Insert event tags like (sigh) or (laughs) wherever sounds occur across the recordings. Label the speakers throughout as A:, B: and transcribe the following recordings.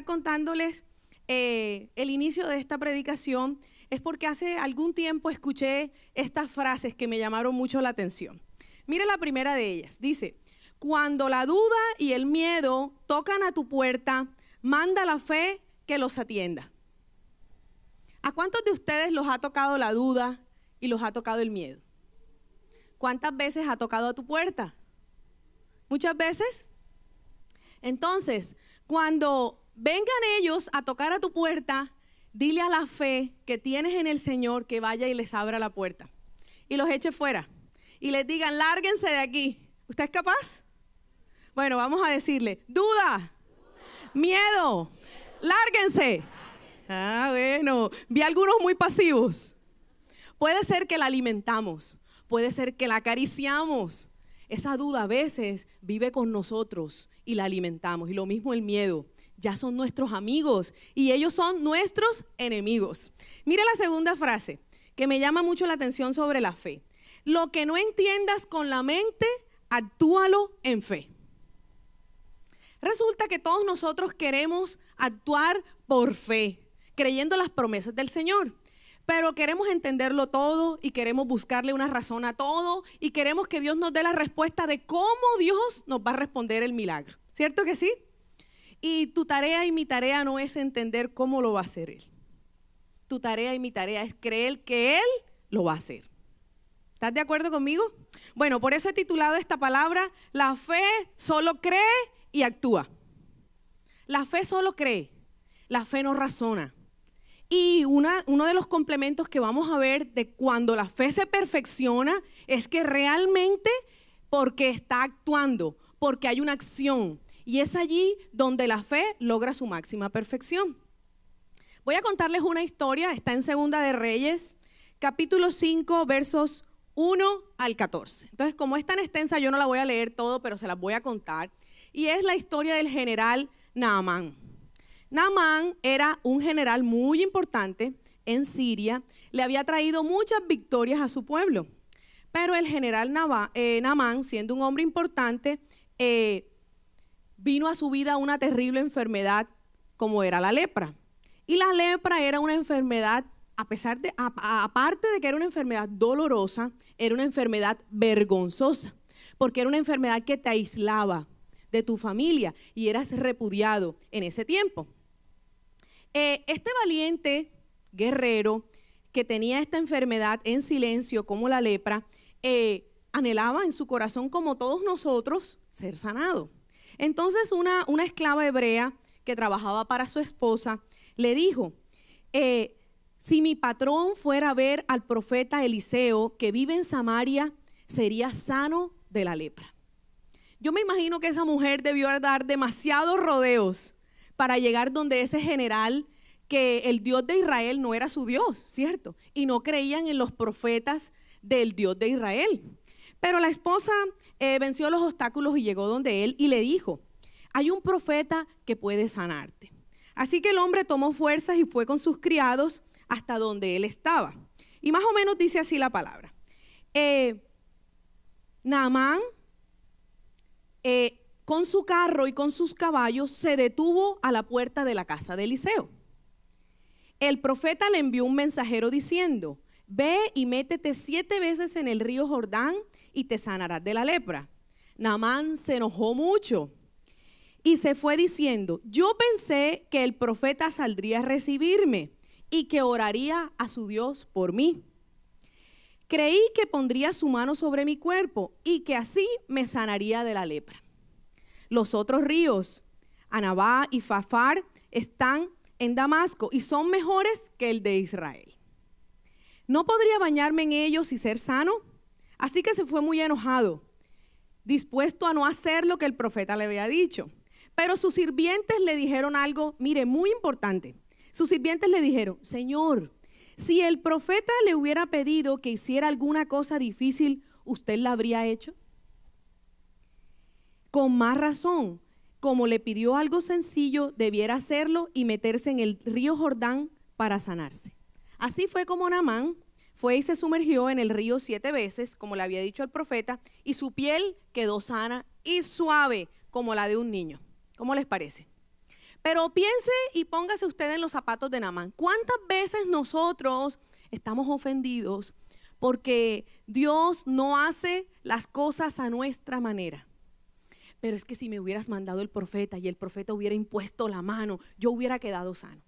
A: contándoles eh, el inicio de esta predicación es porque hace algún tiempo escuché estas frases que me llamaron mucho la atención. Mire la primera de ellas. Dice, cuando la duda y el miedo tocan a tu puerta, manda la fe que los atienda. ¿A cuántos de ustedes los ha tocado la duda y los ha tocado el miedo? ¿Cuántas veces ha tocado a tu puerta? ¿Muchas veces? Entonces, cuando vengan ellos a tocar a tu puerta, dile a la fe que tienes en el Señor que vaya y les abra la puerta y los eche fuera y les digan, lárguense de aquí. ¿Usted es capaz? Bueno, vamos a decirle, duda, miedo, lárguense. Ah, bueno, vi algunos muy pasivos. Puede ser que la alimentamos, puede ser que la acariciamos. Esa duda a veces vive con nosotros y la alimentamos. Y lo mismo el miedo ya son nuestros amigos y ellos son nuestros enemigos. Mira la segunda frase que me llama mucho la atención sobre la fe. Lo que no entiendas con la mente, actúalo en fe. Resulta que todos nosotros queremos actuar por fe, creyendo las promesas del Señor. Pero queremos entenderlo todo y queremos buscarle una razón a todo y queremos que Dios nos dé la respuesta de cómo Dios nos va a responder el milagro. ¿Cierto que sí? Y tu tarea y mi tarea no es entender cómo lo va a hacer Él. Tu tarea y mi tarea es creer que Él lo va a hacer. ¿Estás de acuerdo conmigo? Bueno, por eso he titulado esta palabra, la fe solo cree y actúa. La fe solo cree, la fe no razona. Y una, uno de los complementos que vamos a ver de cuando la fe se perfecciona es que realmente porque está actuando, porque hay una acción, y es allí donde la fe logra su máxima perfección. Voy a contarles una historia, está en Segunda de Reyes, capítulo 5, versos 1 al 14. Entonces, como es tan extensa, yo no la voy a leer todo, pero se la voy a contar. Y es la historia del general Naamán. Naamán era un general muy importante en Siria, le había traído muchas victorias a su pueblo. Pero el general eh, Naamán, siendo un hombre importante, eh, vino a su vida una terrible enfermedad como era la lepra. Y la lepra era una enfermedad, a pesar de, aparte de que era una enfermedad dolorosa, era una enfermedad vergonzosa, porque era una enfermedad que te aislaba de tu familia y eras repudiado en ese tiempo. Eh, este valiente guerrero que tenía esta enfermedad en silencio como la lepra, eh, anhelaba en su corazón, como todos nosotros, ser sanado. Entonces una, una esclava hebrea que trabajaba para su esposa le dijo, eh, si mi patrón fuera a ver al profeta Eliseo que vive en Samaria, sería sano de la lepra. Yo me imagino que esa mujer debió dar demasiados rodeos para llegar donde ese general que el Dios de Israel no era su Dios, ¿cierto? Y no creían en los profetas del Dios de Israel. Pero la esposa eh, venció los obstáculos y llegó donde él y le dijo, hay un profeta que puede sanarte. Así que el hombre tomó fuerzas y fue con sus criados hasta donde él estaba. Y más o menos dice así la palabra. Eh, Naamán, eh, con su carro y con sus caballos, se detuvo a la puerta de la casa de Eliseo. El profeta le envió un mensajero diciendo, ve y métete siete veces en el río Jordán y te sanarás de la lepra. Namán se enojó mucho y se fue diciendo, yo pensé que el profeta saldría a recibirme y que oraría a su Dios por mí. Creí que pondría su mano sobre mi cuerpo y que así me sanaría de la lepra. Los otros ríos, Anabá y Fafar, están en Damasco y son mejores que el de Israel. ¿No podría bañarme en ellos y ser sano? Así que se fue muy enojado, dispuesto a no hacer lo que el profeta le había dicho. Pero sus sirvientes le dijeron algo, mire, muy importante. Sus sirvientes le dijeron, Señor, si el profeta le hubiera pedido que hiciera alguna cosa difícil, ¿usted la habría hecho? Con más razón, como le pidió algo sencillo, debiera hacerlo y meterse en el río Jordán para sanarse. Así fue como Namán fue y se sumergió en el río siete veces, como le había dicho el profeta, y su piel quedó sana y suave como la de un niño. ¿Cómo les parece? Pero piense y póngase usted en los zapatos de Namán. ¿Cuántas veces nosotros estamos ofendidos porque Dios no hace las cosas a nuestra manera? Pero es que si me hubieras mandado el profeta y el profeta hubiera impuesto la mano, yo hubiera quedado sano.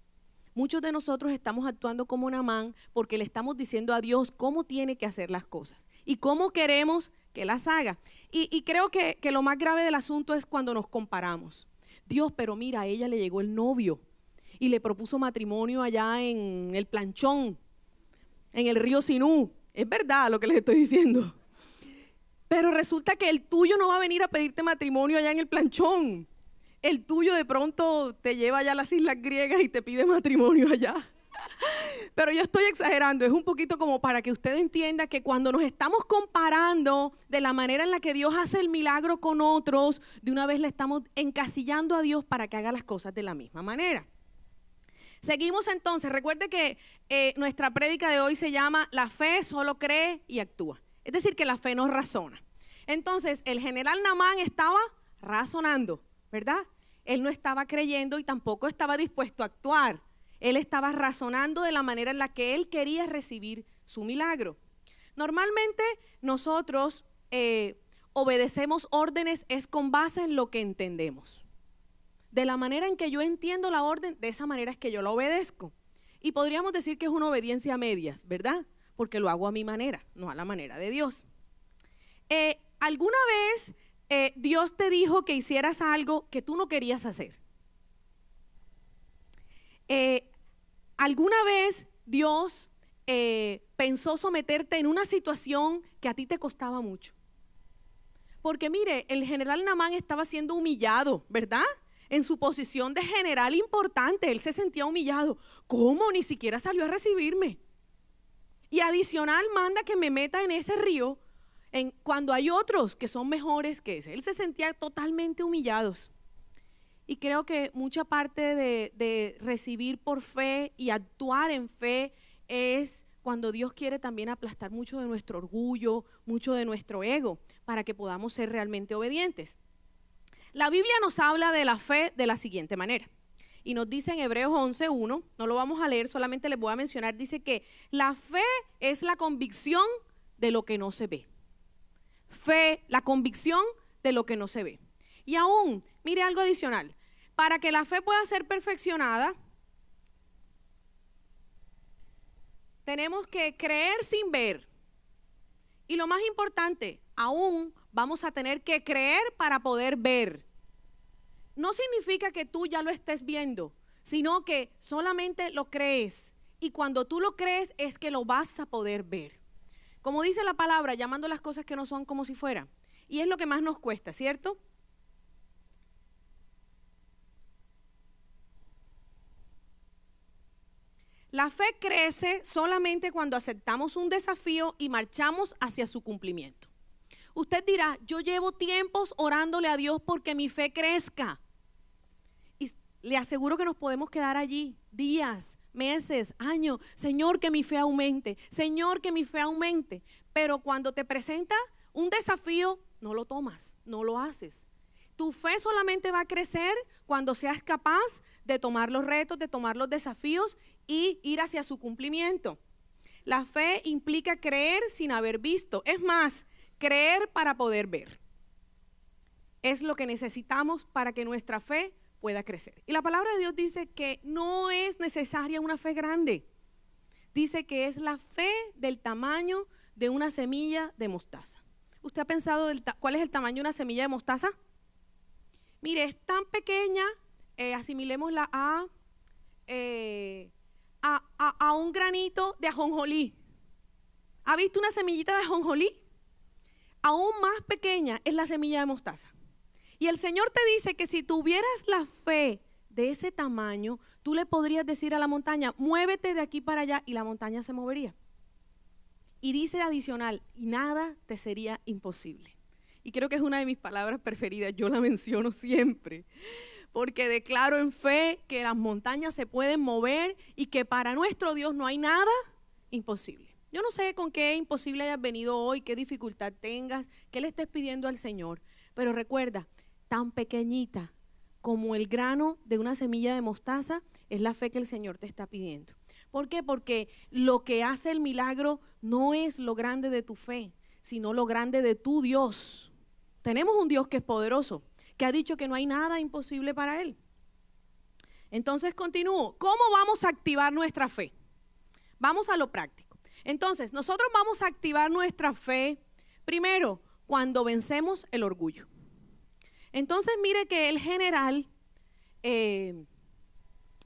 A: Muchos de nosotros estamos actuando como Namán porque le estamos diciendo a Dios cómo tiene que hacer las cosas y cómo queremos que las haga. Y, creo que, que lo más grave del asunto es cuando nos comparamos. Dios, pero mira, a ella le llegó el novio y le propuso matrimonio allá en el planchón, en el río Sinú. Es verdad lo que les estoy diciendo. Pero resulta que el tuyo no va a venir a pedirte matrimonio allá en el planchón el tuyo de pronto te lleva allá a las islas griegas y te pide matrimonio allá. Pero yo estoy exagerando, es un poquito como para que usted entienda que cuando nos estamos comparando de la manera en la que Dios hace el milagro con otros, de una vez le estamos encasillando a Dios para que haga las cosas de la misma manera. Seguimos entonces, recuerde que eh, nuestra prédica de hoy se llama La fe solo cree y actúa. Es decir, que la fe no razona. Entonces, el general Namán estaba razonando, ¿verdad? Él no estaba creyendo y tampoco estaba dispuesto a actuar. Él estaba razonando de la manera en la que él quería recibir su milagro. Normalmente nosotros eh, obedecemos órdenes es con base en lo que entendemos. De la manera en que yo entiendo la orden, de esa manera es que yo la obedezco. Y podríamos decir que es una obediencia a medias, ¿verdad? Porque lo hago a mi manera, no a la manera de Dios. Eh, ¿Alguna vez eh, Dios te dijo que hicieras algo que tú no querías hacer. Eh, ¿Alguna vez Dios eh, pensó someterte en una situación que a ti te costaba mucho? Porque mire, el general Namán estaba siendo humillado, ¿verdad? En su posición de general importante, él se sentía humillado. ¿Cómo? Ni siquiera salió a recibirme. Y adicional manda que me meta en ese río cuando hay otros que son mejores que ese. Él se sentía totalmente humillados. Y creo que mucha parte de, de recibir por fe y actuar en fe es cuando Dios quiere también aplastar mucho de nuestro orgullo, mucho de nuestro ego, para que podamos ser realmente obedientes. La Biblia nos habla de la fe de la siguiente manera. Y nos dice en Hebreos 11.1, no lo vamos a leer, solamente les voy a mencionar, dice que la fe es la convicción de lo que no se ve fe, la convicción de lo que no se ve. Y aún, mire algo adicional, para que la fe pueda ser perfeccionada, tenemos que creer sin ver. Y lo más importante, aún vamos a tener que creer para poder ver. No significa que tú ya lo estés viendo, sino que solamente lo crees. Y cuando tú lo crees es que lo vas a poder ver. Como dice la palabra, llamando las cosas que no son como si fueran. Y es lo que más nos cuesta, ¿cierto? La fe crece solamente cuando aceptamos un desafío y marchamos hacia su cumplimiento. Usted dirá, yo llevo tiempos orándole a Dios porque mi fe crezca. Le aseguro que nos podemos quedar allí días, meses, años. Señor, que mi fe aumente. Señor, que mi fe aumente. Pero cuando te presenta un desafío, no lo tomas, no lo haces. Tu fe solamente va a crecer cuando seas capaz de tomar los retos, de tomar los desafíos y ir hacia su cumplimiento. La fe implica creer sin haber visto. Es más, creer para poder ver. Es lo que necesitamos para que nuestra fe y la palabra de Dios dice que no es necesaria una fe grande. Dice que es la fe del tamaño de una semilla de mostaza. ¿Usted ha pensado cuál es el tamaño de una semilla de mostaza? Mire, es tan pequeña, eh, asimilémosla eh, a, a, a un granito de ajonjolí. ¿Ha visto una semillita de ajonjolí? Aún más pequeña es la semilla de mostaza. Y el Señor te dice que si tuvieras la fe de ese tamaño, tú le podrías decir a la montaña, muévete de aquí para allá y la montaña se movería. Y dice adicional, y nada te sería imposible. Y creo que es una de mis palabras preferidas, yo la menciono siempre, porque declaro en fe que las montañas se pueden mover y que para nuestro Dios no hay nada imposible. Yo no sé con qué imposible hayas venido hoy, qué dificultad tengas, qué le estés pidiendo al Señor, pero recuerda, tan pequeñita como el grano de una semilla de mostaza, es la fe que el Señor te está pidiendo. ¿Por qué? Porque lo que hace el milagro no es lo grande de tu fe, sino lo grande de tu Dios. Tenemos un Dios que es poderoso, que ha dicho que no hay nada imposible para Él. Entonces continúo. ¿Cómo vamos a activar nuestra fe? Vamos a lo práctico. Entonces, nosotros vamos a activar nuestra fe primero cuando vencemos el orgullo. Entonces mire que el general eh,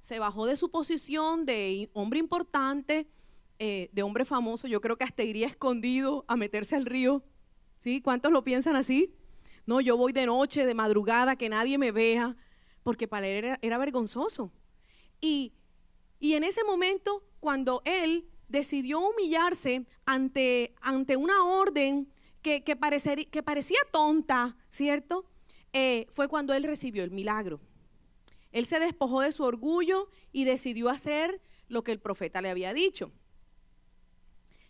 A: se bajó de su posición de hombre importante, eh, de hombre famoso, yo creo que hasta iría escondido a meterse al río. ¿Sí? ¿Cuántos lo piensan así? No, yo voy de noche, de madrugada, que nadie me vea, porque para él era, vergonzoso. Y, en ese momento, cuando él decidió humillarse ante, ante una orden que parecía tonta, ¿cierto? Eh, fue cuando él recibió el milagro. Él se despojó de su orgullo y decidió hacer lo que el profeta le había dicho.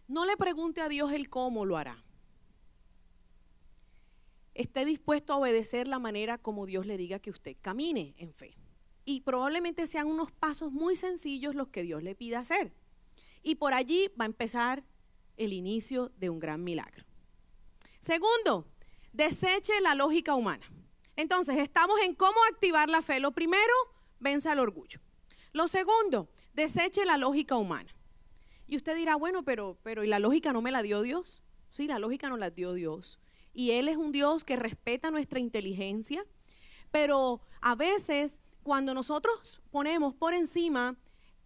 A: No le pregunte a Dios el cómo lo hará. Esté dispuesto a obedecer la manera como Dios le diga que usted camine en fe. Y probablemente sean unos pasos muy sencillos los que Dios le pida hacer. Y por allí va a empezar el inicio de un gran milagro. Segundo, deseche la lógica humana. Entonces, estamos en cómo activar la fe. Lo primero, vence al orgullo. Lo segundo, deseche la lógica humana. Y usted dirá, bueno, pero, pero ¿y la lógica no me la dio Dios? Sí, la lógica no la dio Dios. Y Él es un Dios que respeta nuestra inteligencia, pero a veces cuando nosotros ponemos por encima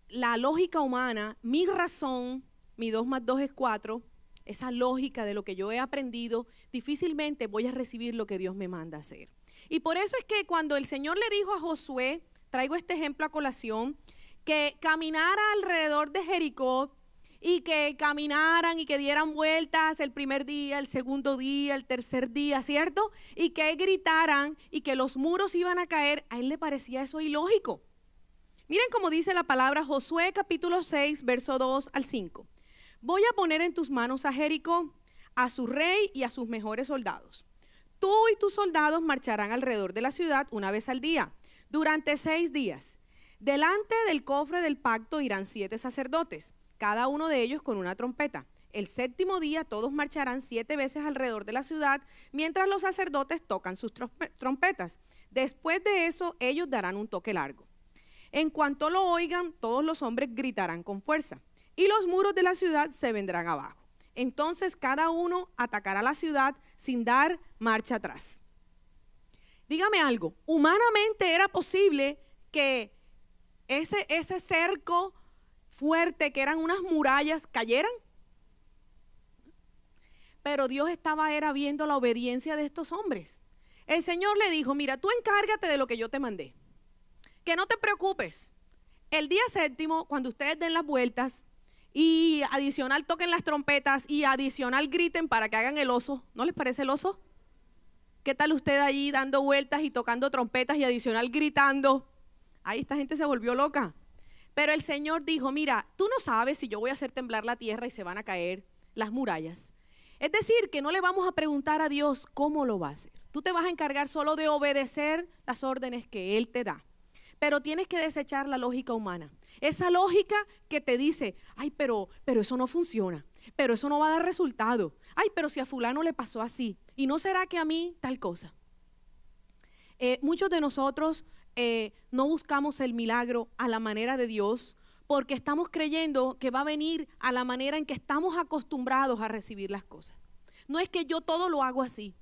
A: la lógica humana, mi razón, mi 2 más 2 es 4, esa lógica de lo que yo he aprendido, difícilmente voy a recibir lo que Dios me manda hacer. Y por eso es que cuando el Señor le dijo a Josué, traigo este ejemplo a colación, que caminara alrededor de Jericó y que caminaran y que dieran vueltas el primer día, el segundo día, el tercer día, ¿cierto? Y que gritaran y que los muros iban a caer, a él le parecía eso ilógico. Miren cómo dice la palabra Josué capítulo 6, verso 2 al 5. Voy a poner en tus manos a Jericó, a su rey y a sus mejores soldados. Tú y tus soldados marcharán alrededor de la ciudad una vez al día, durante seis días. Delante del cofre del pacto irán siete sacerdotes, cada uno de ellos con una trompeta. El séptimo día todos marcharán siete veces alrededor de la ciudad mientras los sacerdotes tocan sus trompetas. Después de eso ellos darán un toque largo. En cuanto lo oigan, todos los hombres gritarán con fuerza y los muros de la ciudad se vendrán abajo entonces cada uno atacará la ciudad sin dar marcha atrás. Dígame algo, humanamente era posible que ese, ese cerco fuerte que eran unas murallas cayeran. Pero Dios estaba era viendo la obediencia de estos hombres. El Señor le dijo, mira, tú encárgate de lo que yo te mandé. Que no te preocupes. El día séptimo, cuando ustedes den las vueltas, y adicional toquen las trompetas y adicional griten para que hagan el oso. ¿No les parece el oso? ¿Qué tal usted allí dando vueltas y tocando trompetas y adicional gritando? Ahí esta gente se volvió loca. Pero el Señor dijo, mira, tú no sabes si yo voy a hacer temblar la tierra y se van a caer las murallas. Es decir, que no le vamos a preguntar a Dios cómo lo va a hacer. Tú te vas a encargar solo de obedecer las órdenes que Él te da. Pero tienes que desechar la lógica humana. Esa lógica que te dice, ay, pero, pero eso no funciona, pero eso no va a dar resultado. Ay, pero si a fulano le pasó así, y no será que a mí tal cosa. Eh, muchos de nosotros eh, no buscamos el milagro a la manera de Dios porque estamos creyendo que va a venir a la manera en que estamos acostumbrados a recibir las cosas. No es que yo todo lo hago así.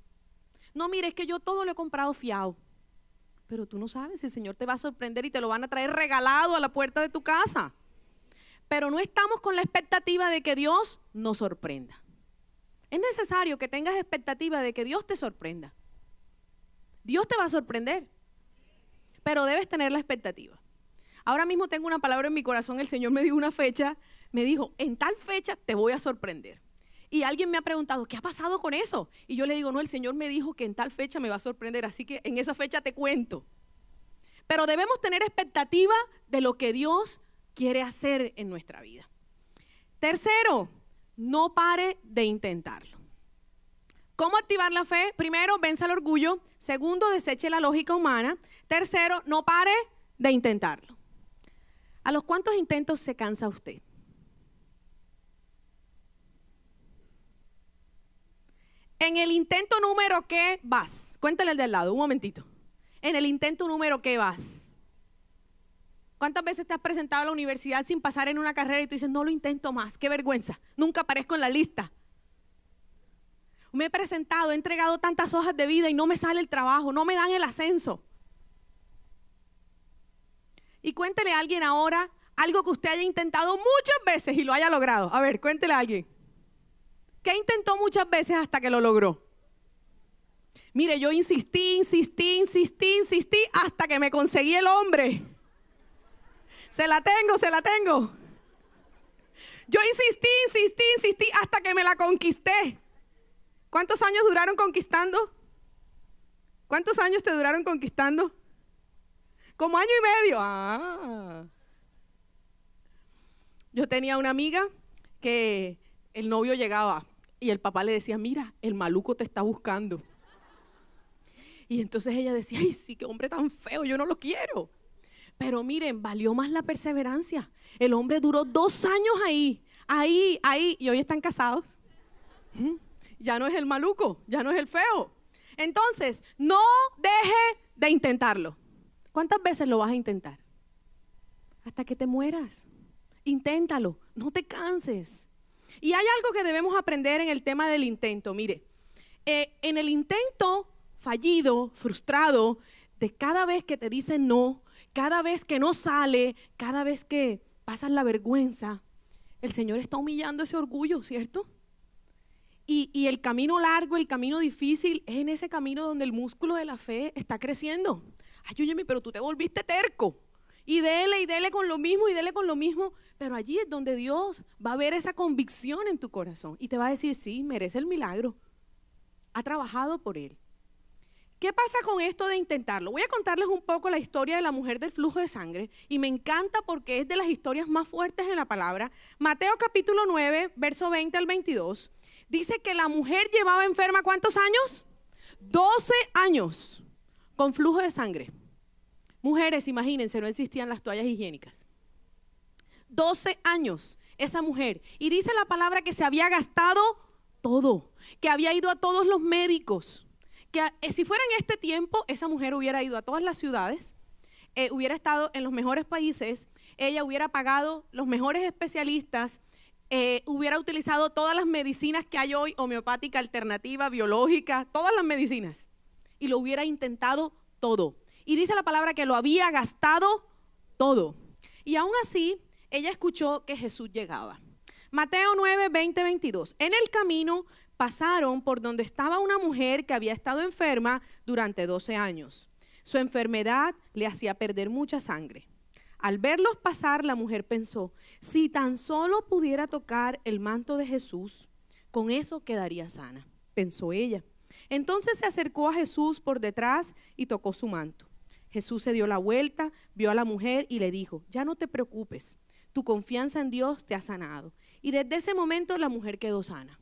A: No, mire, es que yo todo lo he comprado fiado. Pero tú no sabes si el Señor te va a sorprender y te lo van a traer regalado a la puerta de tu casa. Pero no estamos con la expectativa de que Dios nos sorprenda. Es necesario que tengas expectativa de que Dios te sorprenda. Dios te va a sorprender, pero debes tener la expectativa. Ahora mismo tengo una palabra en mi corazón, el Señor me dio una fecha, me dijo, en tal fecha te voy a sorprender. Y alguien me ha preguntado, ¿qué ha pasado con eso? Y yo le digo, no, el Señor me dijo que en tal fecha me va a sorprender, así que en esa fecha te cuento. Pero debemos tener expectativa de lo que Dios quiere hacer en nuestra vida. Tercero, no pare de intentarlo. ¿Cómo activar la fe? Primero, vence el orgullo. Segundo, deseche la lógica humana. Tercero, no pare de intentarlo. ¿A los cuantos intentos se cansa usted? En el intento número que vas, cuéntale el del lado, un momentito. En el intento número que vas. ¿Cuántas veces te has presentado a la universidad sin pasar en una carrera y tú dices, no lo intento más, qué vergüenza, nunca aparezco en la lista? Me he presentado, he entregado tantas hojas de vida y no me sale el trabajo, no me dan el ascenso. Y cuéntele a alguien ahora algo que usted haya intentado muchas veces y lo haya logrado. A ver, cuéntele a alguien. ¿Qué intentó muchas veces hasta que lo logró? Mire, yo insistí, insistí, insistí, insistí hasta que me conseguí el hombre. Se la tengo, se la tengo. Yo insistí, insistí, insistí hasta que me la conquisté. ¿Cuántos años duraron conquistando? ¿Cuántos años te duraron conquistando? Como año y medio. Ah. Yo tenía una amiga que el novio llegaba y el papá le decía, mira, el maluco te está buscando. Y entonces ella decía, ay, sí, qué hombre tan feo, yo no lo quiero. Pero miren, valió más la perseverancia. El hombre duró dos años ahí, ahí, ahí, y hoy están casados. ¿Mm? Ya no es el maluco, ya no es el feo. Entonces, no deje de intentarlo. ¿Cuántas veces lo vas a intentar? Hasta que te mueras. Inténtalo, no te canses. Y hay algo que debemos aprender en el tema del intento. Mire, eh, en el intento fallido, frustrado, de cada vez que te dicen no, cada vez que no sale, cada vez que pasas la vergüenza, el Señor está humillando ese orgullo, ¿cierto? Y, el camino largo, el camino difícil, es en ese camino donde el músculo de la fe está creciendo. Ay, pero tú te volviste terco. Y dele, y dele con lo mismo, y dele con lo mismo. Pero allí es donde Dios va a ver esa convicción en tu corazón y te va a decir, sí, merece el milagro. Ha trabajado por él. ¿Qué pasa con esto de intentarlo? Voy a contarles un poco la historia de la mujer del flujo de sangre y me encanta porque es de las historias más fuertes de la palabra. Mateo capítulo 9, verso 20 al 22, dice que la mujer llevaba enferma cuántos años? 12 años con flujo de sangre. Mujeres, imagínense, no existían las toallas higiénicas. 12 años esa mujer. Y dice la palabra que se había gastado todo, que había ido a todos los médicos, que eh, si fuera en este tiempo, esa mujer hubiera ido a todas las ciudades, eh, hubiera estado en los mejores países, ella hubiera pagado los mejores especialistas, eh, hubiera utilizado todas las medicinas que hay hoy, homeopática, alternativa, biológica, todas las medicinas, y lo hubiera intentado todo. Y dice la palabra que lo había gastado todo. Y aún así, ella escuchó que Jesús llegaba. Mateo 9, 20, 22. En el camino pasaron por donde estaba una mujer que había estado enferma durante 12 años. Su enfermedad le hacía perder mucha sangre. Al verlos pasar, la mujer pensó, si tan solo pudiera tocar el manto de Jesús, con eso quedaría sana, pensó ella. Entonces se acercó a Jesús por detrás y tocó su manto. Jesús se dio la vuelta, vio a la mujer y le dijo, ya no te preocupes, tu confianza en Dios te ha sanado. Y desde ese momento la mujer quedó sana.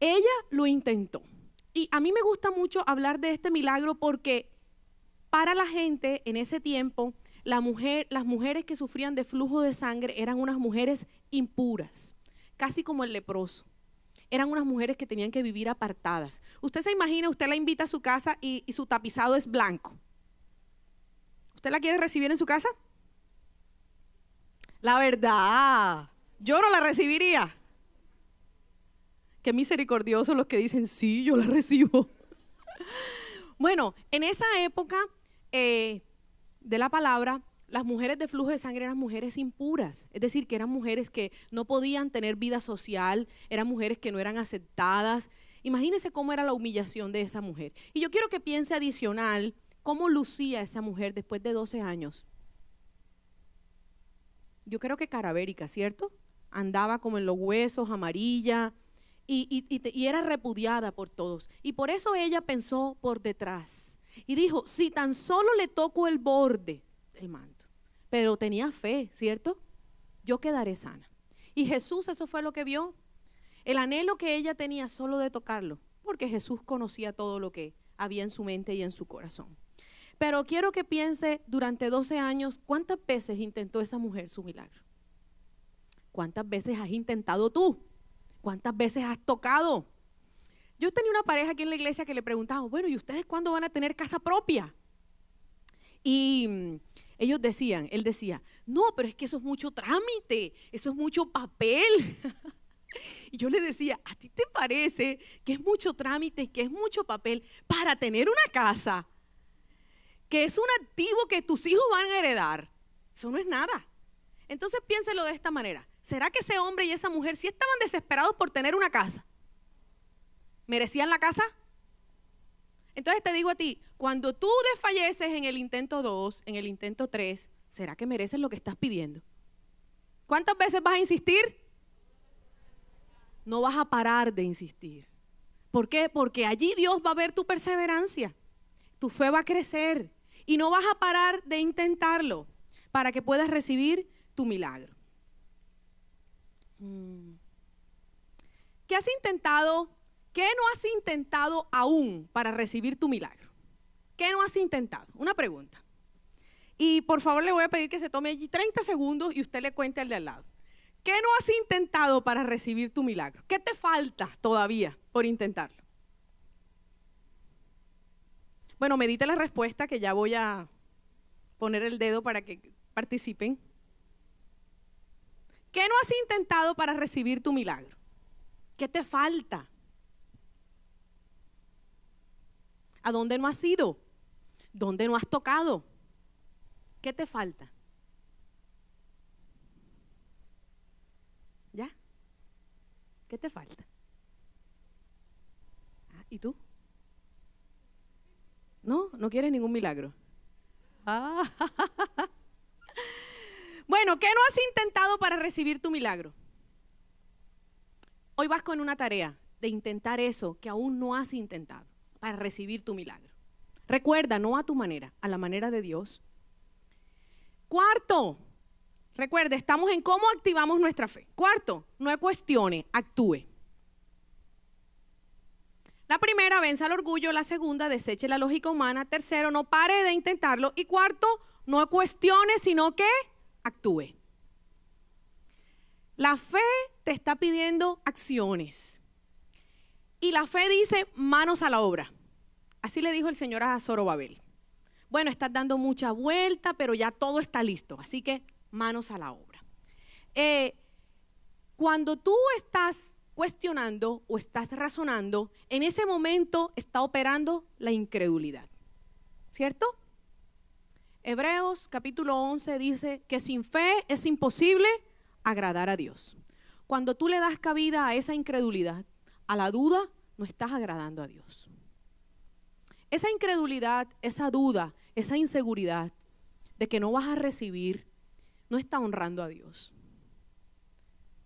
A: Ella lo intentó. Y a mí me gusta mucho hablar de este milagro porque para la gente en ese tiempo, las mujeres que sufrían de flujo de sangre eran unas mujeres impuras, casi como el leproso. Eran unas mujeres que tenían que vivir apartadas. Usted se imagina, usted la invita a su casa y su tapizado es blanco. ¿Usted la quiere recibir en su casa? La verdad, yo no la recibiría. Qué misericordiosos los que dicen, sí, yo la (laughs) recibo. bueno, en esa época eh, de la palabra, las mujeres de flujo de sangre eran mujeres impuras, es decir, que eran mujeres que no podían tener vida social, eran mujeres que no eran aceptadas. Imagínense cómo era la humillación de esa mujer. Y yo quiero que piense adicional cómo lucía esa mujer después de 12 años yo creo que carabérica, ¿cierto? Andaba como en los huesos, amarilla, y, y era repudiada por todos. Y por eso ella pensó por detrás. Y dijo, si tan solo le toco el borde del manto, pero tenía fe, ¿cierto? Yo quedaré sana. Y Jesús eso fue lo que vio. El anhelo que ella tenía solo de tocarlo, porque Jesús conocía todo lo que había en su mente y en su corazón. Pero quiero que piense durante 12 años cuántas veces intentó esa mujer su milagro. ¿Cuántas veces has intentado tú? ¿Cuántas veces has tocado? Yo tenía una pareja aquí en la iglesia que le preguntaba, bueno, ¿y ustedes cuándo van a tener casa propia? Y mm, ellos decían, él decía, no, pero es que eso es mucho trámite, eso es mucho papel. (laughs) y yo le decía, ¿a ti te parece que es mucho trámite, que es mucho papel para tener una casa? que es un activo que tus hijos van a heredar. Eso no es nada. Entonces piénselo de esta manera. ¿Será que ese hombre y esa mujer si estaban desesperados por tener una casa? ¿Merecían la casa? Entonces te digo a ti, cuando tú desfalleces en el intento 2, en el intento 3, ¿será que mereces lo que estás pidiendo? ¿Cuántas veces vas a insistir? No vas a parar de insistir. ¿Por qué? Porque allí Dios va a ver tu perseverancia. Tu fe va a crecer. Y no vas a parar de intentarlo para que puedas recibir tu milagro. Mm. ¿Qué has intentado? ¿Qué no has intentado aún para recibir tu milagro? ¿Qué no has intentado? Una pregunta. Y por favor le voy a pedir que se tome allí 30 segundos y usted le cuente al de al lado. ¿Qué no has intentado para recibir tu milagro? ¿Qué te falta todavía por intentarlo? Bueno, medite la respuesta que ya voy a poner el dedo para que participen. ¿Qué no has intentado para recibir tu milagro? ¿Qué te falta? ¿A dónde no has ido? ¿Dónde no has tocado? ¿Qué te falta? ¿Ya? ¿Qué te falta? Ah, ¿Y tú? No, no quieres ningún milagro. Ah. (laughs) Bueno, ¿qué no has intentado para recibir tu milagro? Hoy vas con una tarea de intentar eso que aún no has intentado para recibir tu milagro. Recuerda, no a tu manera, a la manera de Dios. Cuarto, recuerda, estamos en cómo activamos nuestra fe. Cuarto, no cuestione, actúe. La primera, venza el orgullo. La segunda, deseche la lógica humana. Tercero, no pare de intentarlo. Y cuarto, no cuestione, sino que actúe. La fe te está pidiendo acciones. Y la fe dice manos a la obra. Así le dijo el Señor a Bueno, estás dando mucha vuelta, pero ya todo está listo. Así que manos a la obra. Eh, cuando tú estás cuestionando o estás razonando, en ese momento está operando la incredulidad. ¿Cierto? Hebreos capítulo 11 dice que sin fe es imposible agradar a Dios. Cuando tú le das cabida a esa incredulidad, a la duda, no estás agradando a Dios. Esa incredulidad, esa duda, esa inseguridad de que no vas a recibir, no está honrando a Dios.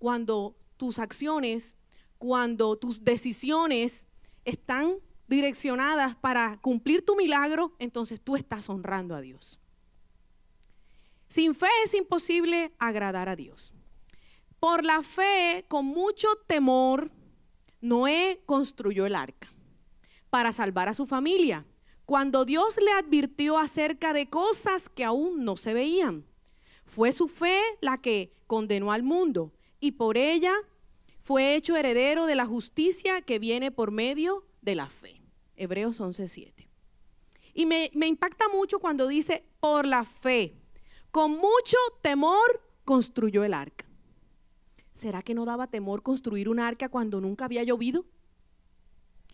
A: Cuando tus acciones cuando tus decisiones están direccionadas para cumplir tu milagro, entonces tú estás honrando a Dios. Sin fe es imposible agradar a Dios. Por la fe, con mucho temor, Noé construyó el arca para salvar a su familia, cuando Dios le advirtió acerca de cosas que aún no se veían. Fue su fe la que condenó al mundo y por ella fue hecho heredero de la justicia que viene por medio de la fe. Hebreos 11:7. Y me, me impacta mucho cuando dice, por la fe, con mucho temor construyó el arca. ¿Será que no daba temor construir un arca cuando nunca había llovido?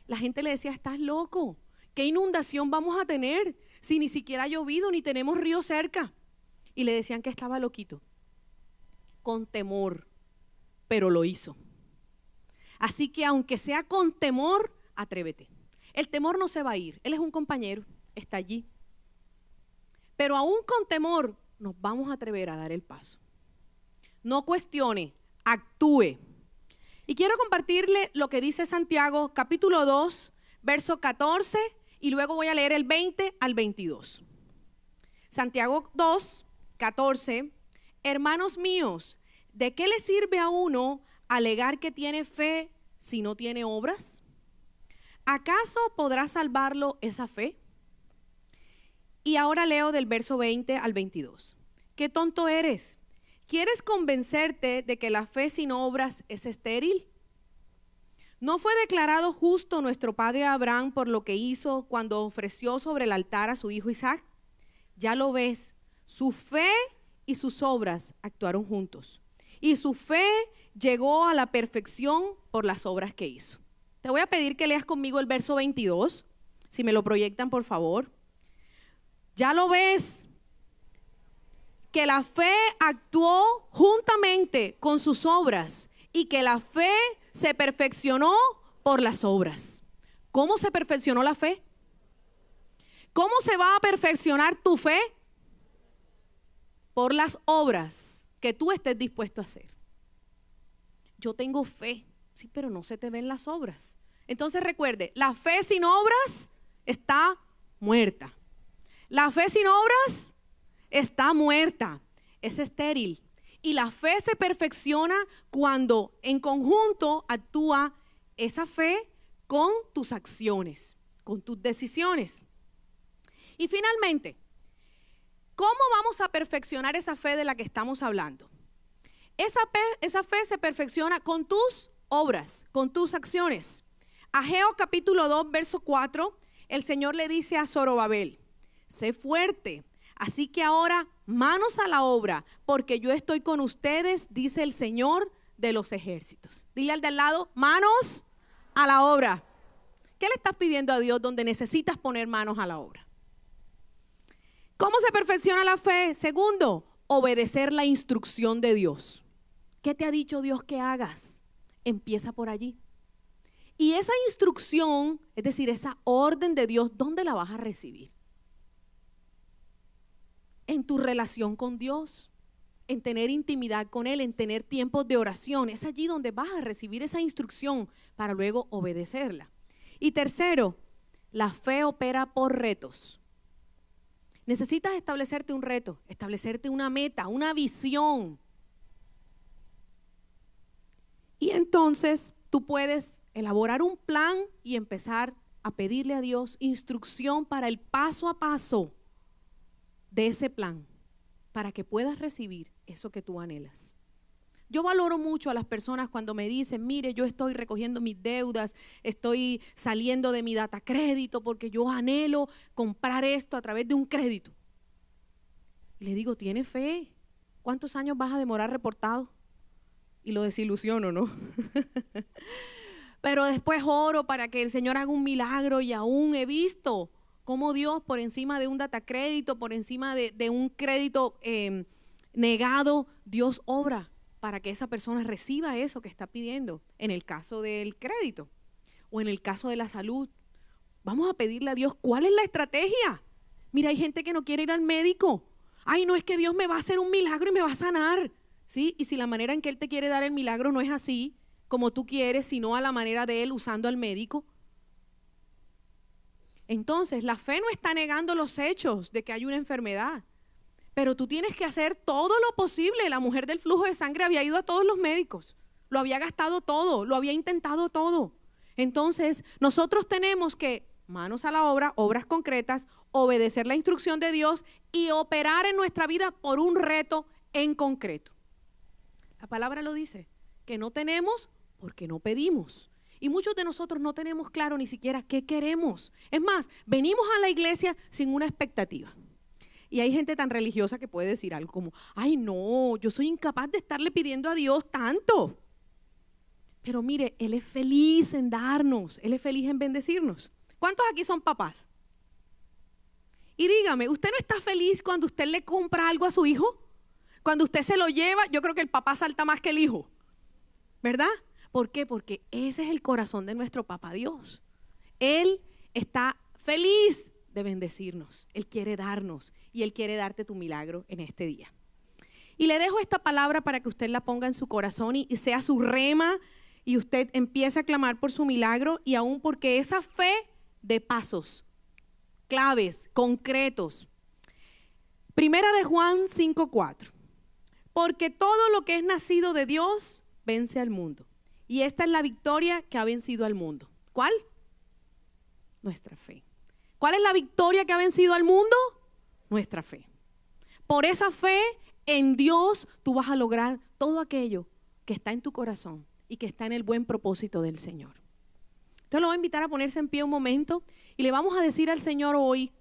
A: La gente le decía, estás loco, ¿qué inundación vamos a tener si ni siquiera ha llovido ni tenemos río cerca? Y le decían que estaba loquito, con temor, pero lo hizo. Así que aunque sea con temor, atrévete. El temor no se va a ir. Él es un compañero, está allí. Pero aún con temor, nos vamos a atrever a dar el paso. No cuestione, actúe. Y quiero compartirle lo que dice Santiago capítulo 2, verso 14, y luego voy a leer el 20 al 22. Santiago 2, 14. Hermanos míos, ¿de qué le sirve a uno alegar que tiene fe si no tiene obras? ¿Acaso podrá salvarlo esa fe? Y ahora leo del verso 20 al 22. ¿Qué tonto eres? ¿Quieres convencerte de que la fe sin obras es estéril? ¿No fue declarado justo nuestro padre Abraham por lo que hizo cuando ofreció sobre el altar a su hijo Isaac? Ya lo ves, su fe y sus obras actuaron juntos. Y su fe llegó a la perfección por las obras que hizo. Te voy a pedir que leas conmigo el verso 22, si me lo proyectan por favor. Ya lo ves, que la fe actuó juntamente con sus obras y que la fe se perfeccionó por las obras. ¿Cómo se perfeccionó la fe? ¿Cómo se va a perfeccionar tu fe? Por las obras que tú estés dispuesto a hacer yo tengo fe, sí, pero no se te ven las obras. Entonces recuerde, la fe sin obras está muerta. La fe sin obras está muerta, es estéril. Y la fe se perfecciona cuando en conjunto actúa esa fe con tus acciones, con tus decisiones. Y finalmente, ¿cómo vamos a perfeccionar esa fe de la que estamos hablando? Esa fe, se perfecciona con tus obras, con tus acciones. Ageo capítulo 2, verso 4, el Señor le dice a Zorobabel, sé fuerte, así que ahora manos a la obra, porque yo estoy con ustedes, dice el Señor de los ejércitos. Dile al de al lado, manos a la obra. ¿Qué le estás pidiendo a Dios donde necesitas poner manos a la obra? ¿Cómo se perfecciona la fe? Segundo, obedecer la instrucción de Dios. ¿Qué te ha dicho Dios que hagas? Empieza por allí. Y esa instrucción, es decir, esa orden de Dios, ¿dónde la vas a recibir? En tu relación con Dios, en tener intimidad con Él, en tener tiempos de oración. Es allí donde vas a recibir esa instrucción para luego obedecerla. Y tercero, la fe opera por retos. Necesitas establecerte un reto, establecerte una meta, una visión y entonces tú puedes elaborar un plan y empezar a pedirle a Dios instrucción para el paso a paso de ese plan, para que puedas recibir eso que tú anhelas. Yo valoro mucho a las personas cuando me dicen, mire, yo estoy recogiendo mis deudas, estoy saliendo de mi data crédito porque yo anhelo comprar esto a través de un crédito. Y le digo, ¿tiene fe? ¿Cuántos años vas a demorar reportado? y lo desilusiono, ¿no? (laughs) Pero después oro para que el Señor haga un milagro y aún he visto cómo Dios por encima de un data crédito, por encima de, un crédito em, negado, Dios obra para que esa persona reciba eso que está pidiendo, en el caso del crédito o en el caso de la salud. Vamos a pedirle a Dios cuál es la estrategia. Mira, hay gente que no quiere ir al médico. Ay, no es que Dios me va a hacer un milagro y me va a sanar. ¿sí? Y si la manera en que Él te quiere dar el milagro no es así como tú quieres, sino a la manera de Él usando al médico. Entonces, la fe no está negando los hechos de que hay una enfermedad, pero tú tienes que hacer todo lo posible. La mujer del flujo de sangre había ido a todos los médicos, lo había gastado todo, lo había intentado todo. Entonces, nosotros tenemos que, manos a la obra, obras concretas, obedecer la instrucción de Dios y operar en nuestra vida por un reto en concreto. La palabra lo dice, que no tenemos porque no pedimos. Y muchos de nosotros no tenemos claro ni siquiera qué queremos. Es más, venimos a la iglesia sin una expectativa. Y hay gente tan religiosa que puede decir algo como, ay no, yo soy incapaz de estarle pidiendo a Dios tanto. Pero mire, Él es feliz en darnos, Él es feliz en bendecirnos. ¿Cuántos aquí son papás? Y dígame, ¿usted no está feliz cuando usted le compra algo a su hijo? Cuando usted se lo lleva, yo creo que el papá salta más que el hijo. ¿Verdad? ¿Por qué? Porque ese es el corazón de nuestro papá Dios. Él está feliz de bendecirnos. Él quiere darnos y Él quiere darte tu milagro en este día. Y le dejo esta palabra para que usted la ponga en su corazón y sea su rema y usted empiece a clamar por su milagro y aún porque esa fe de pasos, claves, concretos. Primera de Juan 5.4. Porque todo lo que es nacido de Dios vence al mundo. Y esta es la victoria que ha vencido al mundo. ¿Cuál? Nuestra fe. ¿Cuál es la victoria que ha vencido al mundo? Nuestra fe. Por esa fe en Dios tú vas a lograr todo aquello que está en tu corazón y que está en el buen propósito del Señor. Entonces lo voy a invitar a ponerse en pie un momento y le vamos a decir al Señor hoy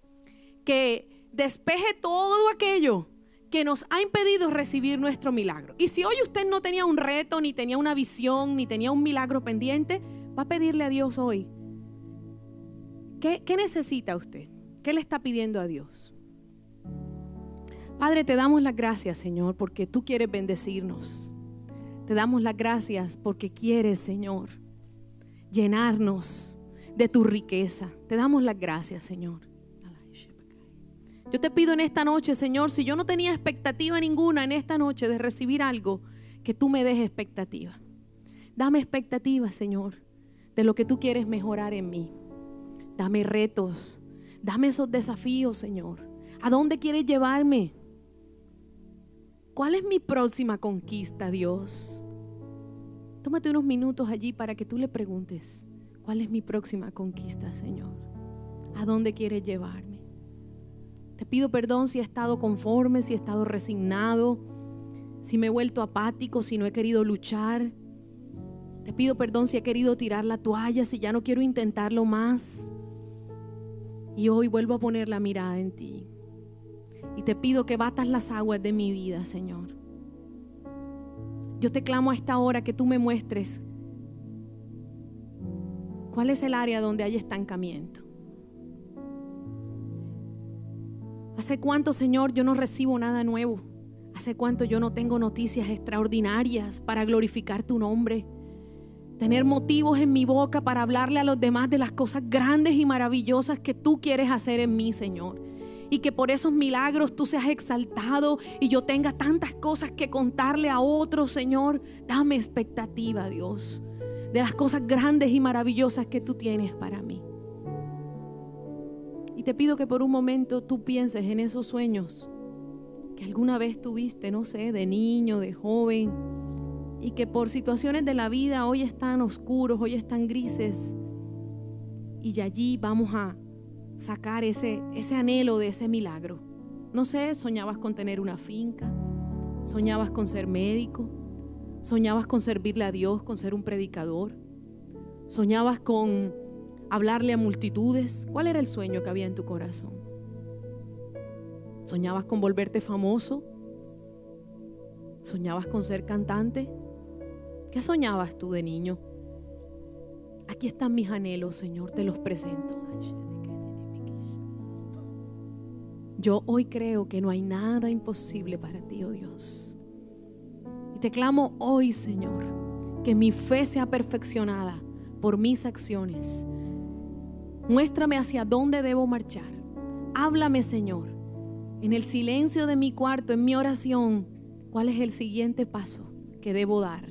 A: que despeje todo aquello que nos ha impedido recibir nuestro milagro. Y si hoy usted no tenía un reto, ni tenía una visión, ni tenía un milagro pendiente, va a pedirle a Dios hoy. ¿Qué, necesita usted? ¿Qué le está pidiendo a Dios? Padre, te damos las gracias, Señor, porque tú quieres bendecirnos. Te damos las gracias porque quieres, Señor, llenarnos de tu riqueza. Te damos las gracias, Señor. Yo te pido en esta noche, Señor, si yo no tenía expectativa ninguna en esta noche de recibir algo, que tú me des expectativa. Dame expectativa, Señor, de lo que tú quieres mejorar en mí. Dame retos, dame esos desafíos, Señor. ¿A dónde quieres llevarme? ¿Cuál es mi próxima conquista, Dios? Tómate unos minutos allí para que tú le preguntes, ¿cuál es mi próxima conquista, Señor? ¿A dónde quieres llevarme? Te pido perdón si he estado conforme, si he estado resignado, si me he vuelto apático, si no he querido luchar. Te pido perdón si he querido tirar la toalla, si ya no quiero intentarlo más. Y hoy vuelvo a poner la mirada en ti. Y te pido que batas las aguas de mi vida, Señor. Yo te clamo a esta hora que tú me muestres cuál es el área donde hay estancamiento. ¿Hace cuánto, Señor, yo no recibo nada nuevo? ¿Hace cuánto yo no tengo noticias extraordinarias para glorificar tu nombre? Tener motivos en mi boca para hablarle a los demás de las cosas grandes y maravillosas que tú quieres hacer en mí, Señor y que por esos milagros tú seas exaltado y yo tenga tantas cosas que contarle a otros, Señor. Dame expectativa, Dios, de las cosas grandes y maravillosas que tú tienes para mí. Y te pido que por un momento tú pienses en esos sueños que alguna vez tuviste, no sé, de niño, de joven, y que por situaciones de la vida hoy están oscuros, hoy están grises. Y de allí vamos a sacar ese, ese anhelo de ese milagro. No sé, soñabas con tener una finca, soñabas con ser médico, soñabas con servirle a Dios, con ser un predicador, soñabas con hablarle a multitudes? ¿Cuál era el sueño que había en tu corazón? ¿Soñabas con volverte famoso? ¿Soñabas con ser cantante? ¿Qué soñabas tú de niño? Aquí están mis anhelos, Señor, te los presento. Yo hoy creo que no hay nada imposible para ti, oh Dios. Y te clamo hoy, Señor, que mi fe sea perfeccionada por mis acciones, Muéstrame hacia dónde debo marchar. Háblame, Señor. En el silencio de mi cuarto, en mi oración, ¿cuál es el siguiente paso que debo dar?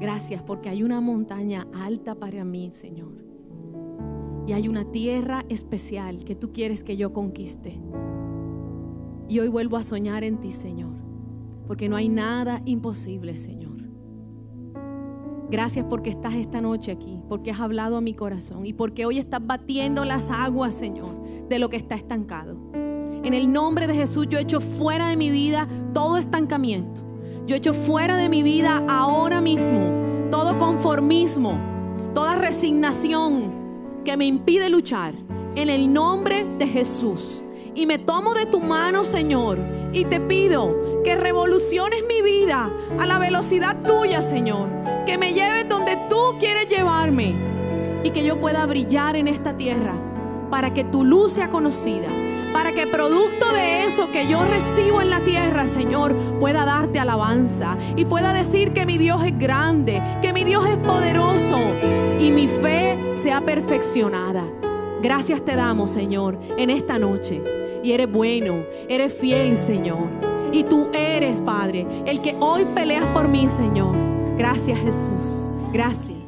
A: Gracias porque hay una montaña alta para mí, Señor. Y hay una tierra especial que tú quieres que yo conquiste. Y hoy vuelvo a soñar en ti, Señor. Porque no hay nada imposible, Señor. Gracias porque estás esta noche aquí, porque has hablado a mi corazón y porque hoy estás batiendo las aguas, Señor, de lo que está estancado. En el nombre de Jesús yo echo fuera de mi vida todo estancamiento. Yo echo fuera de mi vida ahora mismo todo conformismo, toda resignación que me impide luchar. En el nombre de Jesús y me tomo de tu mano, Señor, y te pido que revoluciones mi vida a la velocidad tuya, Señor que me lleves donde tú quieres llevarme y que yo pueda brillar en esta tierra para que tu luz sea conocida, para que producto de eso que yo recibo en la tierra, Señor, pueda darte alabanza y pueda decir que mi Dios es grande, que mi Dios es poderoso y mi fe sea perfeccionada. Gracias te damos, Señor, en esta noche. Y eres bueno, eres fiel, Señor. Y tú eres, Padre, el que hoy peleas por mí, Señor. Gracias Jesús. Gracias.